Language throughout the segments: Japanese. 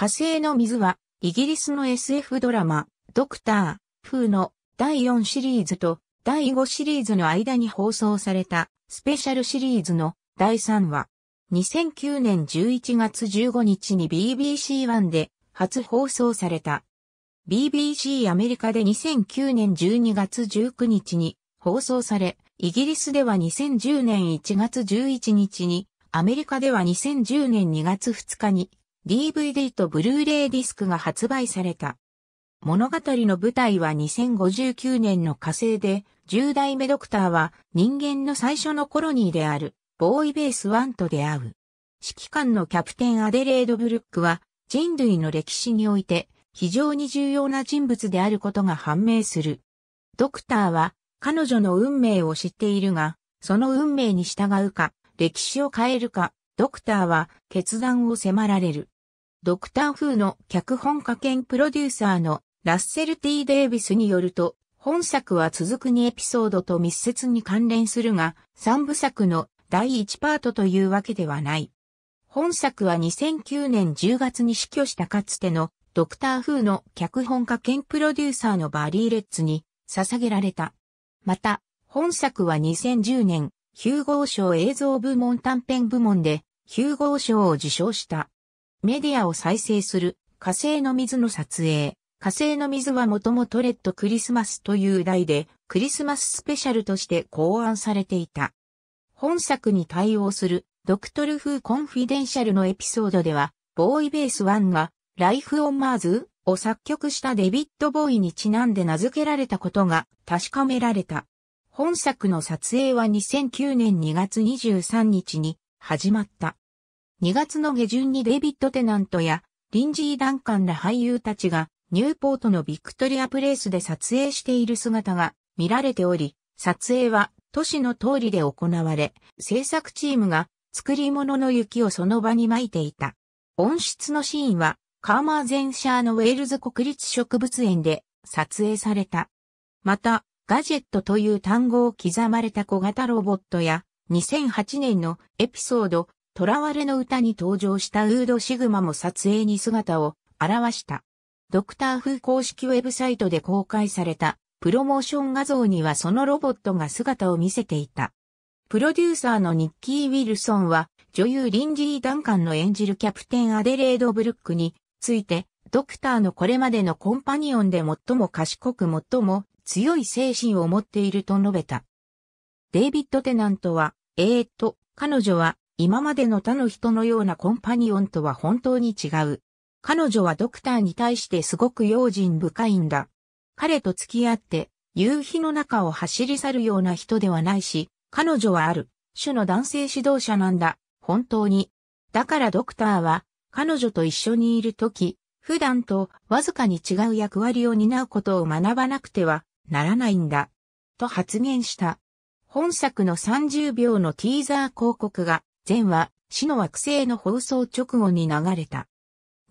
火星の水は、イギリスの SF ドラマ、ドクター、風の第4シリーズと第5シリーズの間に放送されたスペシャルシリーズの第3話。2009年11月15日に BBC1 で初放送された。BBC アメリカで2009年12月19日に放送され、イギリスでは2010年1月11日に、アメリカでは2010年2月2日に DVD とブルーレイディスクが発売された。物語の舞台は2059年の火星で、10代目ドクターは人間の最初のコロニーである、ボーイベース1と出会う。指揮官のキャプテンアデレード・ブルックは、人類の歴史において、非常に重要な人物であることが判明する。ドクターは、彼女の運命を知っているが、その運命に従うか、歴史を変えるか、ドクターは決断を迫られる。ドクターフーの脚本家兼プロデューサーのラッセル T デイビスによると、本作は続く2エピソードと密接に関連するが、3部作の第1パートというわけではない。本作は2009年10月に死去したかつてのドクターフーの脚本家兼プロデューサーのバリー・レッツに捧げられた。また、本作は2010年、ヒューゴー賞映像部門短編部門でヒューゴー賞を受賞した。メディアを再生する火星の水の撮影。火星の水はもともとレッドクリスマスという題でクリスマススペシャルとして考案されていた。本作に対応するドクトル・フー・コンフィデンシャルのエピソードでは、ボーイベース1がライフ・オン・マーズを作曲したデビッド・ボーイにちなんで名付けられたことが確かめられた。本作の撮影は2009年2月23日に始まった。2月の下旬にデイビッド・テナントやリンジー・ダンカンら俳優たちがニューポートのビクトリア・プレイスで撮影している姿が見られており、撮影は都市の通りで行われ、制作チームが作り物の雪をその場に撒いていた。温室のシーンはカーマーゼンシャーのウェールズ国立植物園で撮影された。また、ガジェットという単語を刻まれた小型ロボットや、2008年のエピソード囚われの歌に登場したウード・シグマも撮影に姿を現した。ドクター風公式ウェブサイトで公開されたプロモーション画像にはそのロボットが姿を見せていた。プロデューサーのニッキー・ウィルソンは女優リンジー・ダンカンの演じるキャプテンアデレード・ブルックについてドクターのこれまでのコンパニオンで最も賢く最も強い精神を持っていると述べた。デイビッド・テナントは、えー、と、彼女は今までの他の人のようなコンパニオンとは本当に違う。彼女はドクターに対してすごく用心深いんだ。彼と付き合って、夕日の中を走り去るような人ではないし、彼女はある、種の男性指導者なんだ、本当に。だからドクターは、彼女と一緒にいるとき、普段とわずかに違う役割を担うことを学ばなくてはならないんだ、と発言した。本作の30秒のティーザー広告が前は、死の惑星の放送直後に流れた。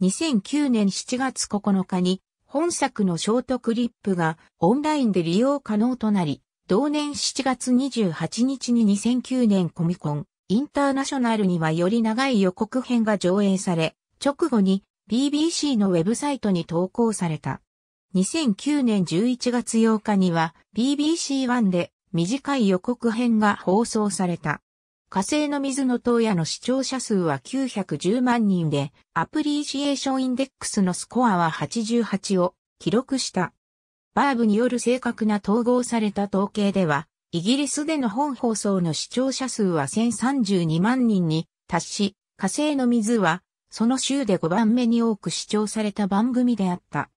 2009年7月9日に、本作のショートクリップがオンラインで利用可能となり、同年7月28日に2009年コミコン、インターナショナルにはより長い予告編が上映され、直後に BBC のウェブサイトに投稿された。2009年11月8日には BBC1 で短い予告編が放送された。火星の水の塔屋の視聴者数は910万人で、アプリシエーションインデックスのスコアは88を記録した。バーブによる正確な統合された統計では、イギリスでの本放送の視聴者数は1032万人に達し、火星の水は、その週で5番目に多く視聴された番組であった。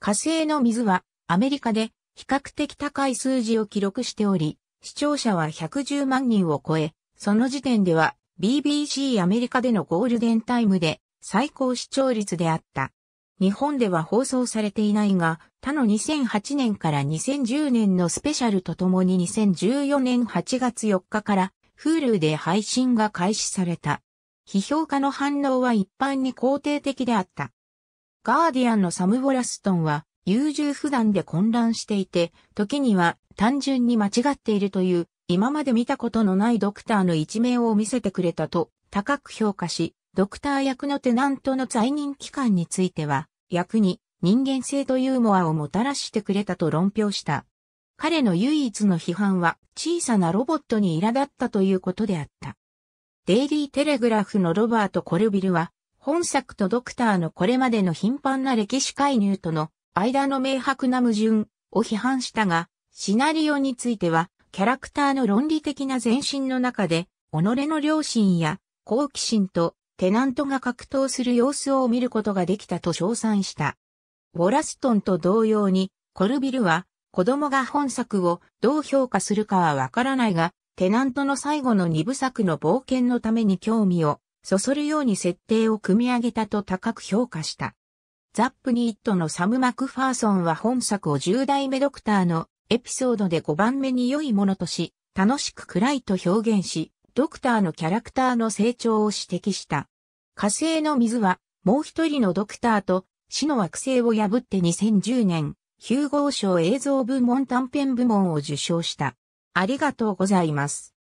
火星の水は、アメリカで比較的高い数字を記録しており、視聴者は110万人を超え、その時点では BBC アメリカでのゴールデンタイムで最高視聴率であった。日本では放送されていないが、他の2008年から2010年のスペシャルとともに2014年8月4日から Hulu で配信が開始された。批評家の反応は一般に肯定的であった。ガーディアンのサム・ボラストンは優柔不断で混乱していて、時には単純に間違っているという今まで見たことのないドクターの一面を見せてくれたと高く評価し、ドクター役のテナントの在任期間については、役に人間性とユーモアをもたらしてくれたと論評した。彼の唯一の批判は小さなロボットに苛立ったということであった。デイリー・テレグラフのロバート・コルビルは、本作とドクターのこれまでの頻繁な歴史介入との間の明白な矛盾を批判したが、シナリオについてはキャラクターの論理的な前進の中で、己の良心や好奇心とテナントが格闘する様子を見ることができたと称賛した。ウォラストンと同様に、コルビルは子供が本作をどう評価するかはわからないが、テナントの最後の二部作の冒険のために興味をそそるように設定を組み上げたと高く評価した。ザップニットのサム・マクファーソンは本作を10代目ドクターのエピソードで5番目に良いものとし、楽しく暗いと表現し、ドクターのキャラクターの成長を指摘した。火星の水は、もう一人のドクターと、死の惑星を破って2010年、ヒューゴー賞映像部門短編部門を受賞した。ありがとうございます。